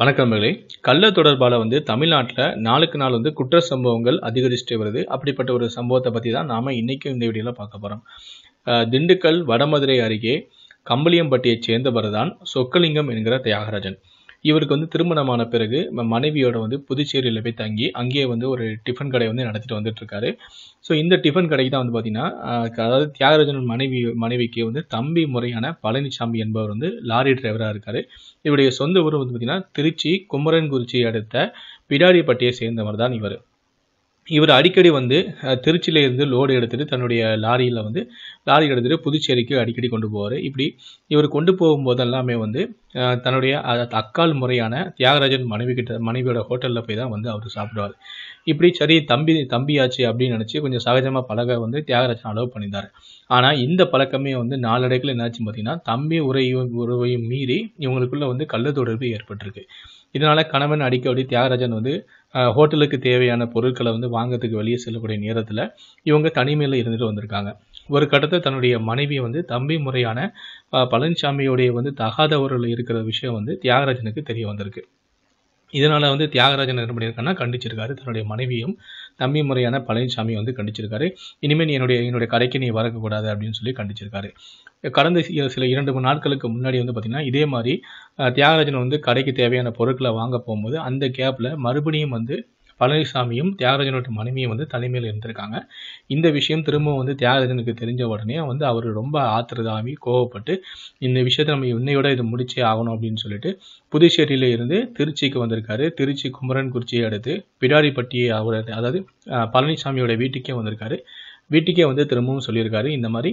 வணக்கம்பளே கள்ள தொடர்பால் வந்து தமிழ்நாட்டில் நாளுக்கு நாள் வந்து குற்ற சம்பவங்கள் அதிகரிச்சுட்டு வருது அப்படிப்பட்ட ஒரு சம்பவத்தை பற்றி தான் நாம் இன்றைக்கும் இந்த வீடியோவில் பார்க்க போகிறோம் திண்டுக்கல் வடமதுரை அருகே கம்பளியம்பட்டியைச் சேர்ந்தவர் தான் சொக்கலிங்கம் என்கிற தியாகராஜன் இவருக்கு வந்து திருமணமான பிறகு மனைவியோட வந்து புதுச்சேரியில் போய் தங்கி அங்கேயே வந்து ஒரு டிஃபன் கடை வந்து நடத்திட்டு வந்துட்டு இருக்காரு ஸோ இந்த டிஃபன் கடைக்கு தான் வந்து பார்த்தீங்கன்னா அதாவது தியாகராஜன் மனைவி மனைவிக்கு வந்து தம்பி முறையான பழனிசாமி என்பவர் வந்து லாரி டிரைவராக இருக்கார் இவருடைய சொந்த ஊர் வந்து பார்த்தீங்கன்னா திருச்சி குறிச்சி அடுத்த பிடாரிப்பட்டியை சேர்ந்தவர் தான் இவர் இவர் அடிக்கடி வந்து திருச்சியிலேருந்து லோடு எடுத்துகிட்டு தன்னுடைய லாரியில் வந்து லாரி எடுத்துகிட்டு புதுச்சேரிக்கு அடிக்கடி கொண்டு போவார் இப்படி இவர் கொண்டு போகும்போது எல்லாமே வந்து தன்னுடைய அக்கால் முறையான தியாகராஜன் மனைவி கிட்ட மனைவியோட ஹோட்டலில் போய் தான் வந்து அவர் சாப்பிடுவார் இப்படி சரி தம்பி தம்பியாச்சு அப்படின்னு நினச்சி கொஞ்சம் சகஜமாக பழக வந்து தியாகராஜன் அலோவ் பண்ணியிருந்தார் ஆனால் இந்த பழக்கமே வந்து நாளடைக்கில் என்னாச்சு பார்த்தீங்கன்னா தம்பி உரையும் உறவையும் மீறி இவங்களுக்குள்ளே வந்து கள்ள தொடர்பு ஏற்பட்டிருக்கு இதனால் கணவன் அடிக்கடி தியாகராஜன் வந்து ஹோட்டலுக்கு தேவையான பொருட்களை வந்து வாங்கிறதுக்கு வெளியே செல்லக்கூடிய நேரத்தில் இவங்க தனிமையில் இருந்துட்டு வந்திருக்காங்க ஒரு கட்டத்தை தன்னுடைய மனைவியை வந்து தம்பி முறையான பழனிசாமியோடைய வந்து தகாதவர்கள் இருக்கிற விஷயம் வந்து தியாகராஜனுக்கு தெரிய வந்திருக்கு இதனால் வந்து தியாகராஜன் என்ன பண்ணியிருக்காங்கன்னா கண்டிச்சிருக்காரு தன்னுடைய மனைவியும் நம்பி முறையான பழனிசாமி வந்து கண்டிச்சிருக்காரு இனிமேல் நீ என்னுடைய என்னுடைய கடைக்கு நீ வரக்கூடாது அப்படின்னு சொல்லி கண்டிச்சிருக்காரு கடந்த சில இரண்டு மூணு நாட்களுக்கு முன்னாடி வந்து பார்த்திங்கன்னா இதே மாதிரி தியாகராஜன் வந்து கடைக்கு தேவையான பொருட்களை வாங்க போகும்போது அந்த கேப்பில் மறுபடியும் வந்து பழனிசாமியும் தியாகராஜனோட மனைவியும் வந்து தலைமையில் இருந்திருக்காங்க இந்த விஷயம் திரும்ப வந்து தியாகராஜனுக்கு தெரிஞ்ச உடனே வந்து அவர் ரொம்ப ஆத்திரதாமி கோவப்பட்டு இந்த விஷயத்தை நம்ம இன்னையோட இது முடிச்சே ஆகணும் அப்படின்னு சொல்லிட்டு புதுச்சேரியில இருந்து திருச்சிக்கு வந்திருக்காரு திருச்சி குமரன் குறிச்சியை அடுத்து பிடாரிப்பட்டியை அவர் அதாவது பழனிசாமியோட வீட்டுக்கே வந்திருக்காரு வீட்டுக்கே வந்து திரும்பவும் சொல்லியிருக்காரு இந்த மாதிரி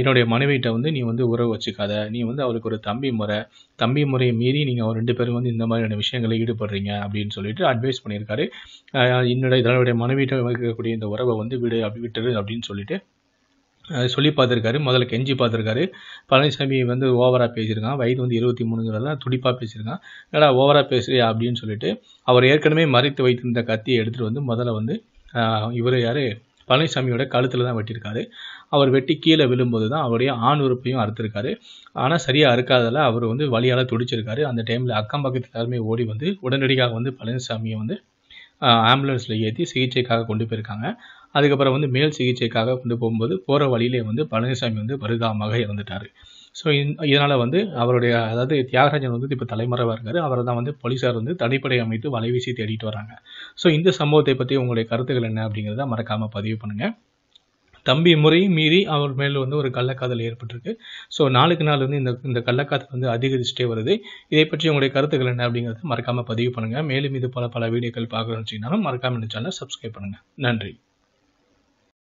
என்னுடைய மனைவிகிட்ட வந்து நீ வந்து உறவு வச்சுக்காத நீ வந்து அவளுக்கு ஒரு தம்பி முறை தம்பி முறையை மீறி நீங்கள் அவர் ரெண்டு பேரும் வந்து இந்த மாதிரியான விஷயங்களை ஈடுபடுறீங்க அப்படின்னு சொல்லிட்டு அட்வைஸ் பண்ணியிருக்காரு என்னுடைய இதனுடைய மனைவிகிட்ட வைக்கக்கூடிய இந்த உறவை வந்து விடு அப்படி விட்டுரு அப்படின்னு சொல்லிட்டு சொல்லி பார்த்துருக்காரு முதல்ல கெஞ்சி பார்த்துருக்காரு பழனிசாமி வந்து ஓவராக பேசியிருக்கான் வயது வந்து இருபத்தி மூணுங்கிறதா துடிப்பாக பேசியிருக்கான் ஏடா ஓவராக பேசுறியா அப்படின்னு சொல்லிட்டு அவர் ஏற்கனவே மறைத்து வைத்திருந்த கத்தியை எடுத்துகிட்டு வந்து முதல்ல வந்து இவர் யார் பழனிசாமியோட கழுத்தில் தான் வெட்டியிருக்காரு அவர் வெட்டி கீழே விழும்போது தான் அவருடைய ஆண் உறுப்பையும் அறுத்துருக்காரு ஆனால் சரியாக அறுக்காததில் அவர் வந்து வழியால் துடிச்சிருக்காரு அந்த டைமில் அக்கம் பக்கத்து எல்லாருமே ஓடி வந்து உடனடியாக வந்து பழனிசாமியை வந்து ஆம்புலன்ஸில் ஏற்றி சிகிச்சைக்காக கொண்டு போயிருக்காங்க அதுக்கப்புறம் வந்து மேல் சிகிச்சைக்காக கொண்டு போகும்போது போகிற வழியிலே வந்து பழனிசாமி வந்து பரிதாபமாக இறந்துட்டார் ஸோ இதனால் வந்து அவருடைய அதாவது தியாகராஜன் வந்து இப்போ தலைமறைவாக இருக்கார் அவரை தான் வந்து போலீஸார் வந்து தனிப்படை அமைத்து வலைவீசி தேடிட்டு வராங்க ஸோ இந்த சம்பவத்தை பற்றி உங்களுடைய கருத்துக்கள் என்ன அப்படிங்கிறத மறக்காமல் பதிவு பண்ணுங்கள் தம்பி முறையும் மீறி அவர் மேல் வந்து ஒரு கள்ளக்காதல் ஏற்பட்டிருக்கு ஸோ நாளுக்கு நாள் வந்து இந்த இந்த கள்ளக்காதல் வந்து அதிகரிச்சுட்டே வருது இதை பற்றி உங்களுடைய கருத்துக்கள் என்ன அப்படிங்கிறத மறக்காமல் பதிவு பண்ணுங்கள் மேலும் இது போல பல வீடியோக்கள் பார்க்கணும்னு சொன்னாலும் மறக்காமல் இந்த சேனலை சப்ஸ்கிரைப் பண்ணுங்கள் நன்றி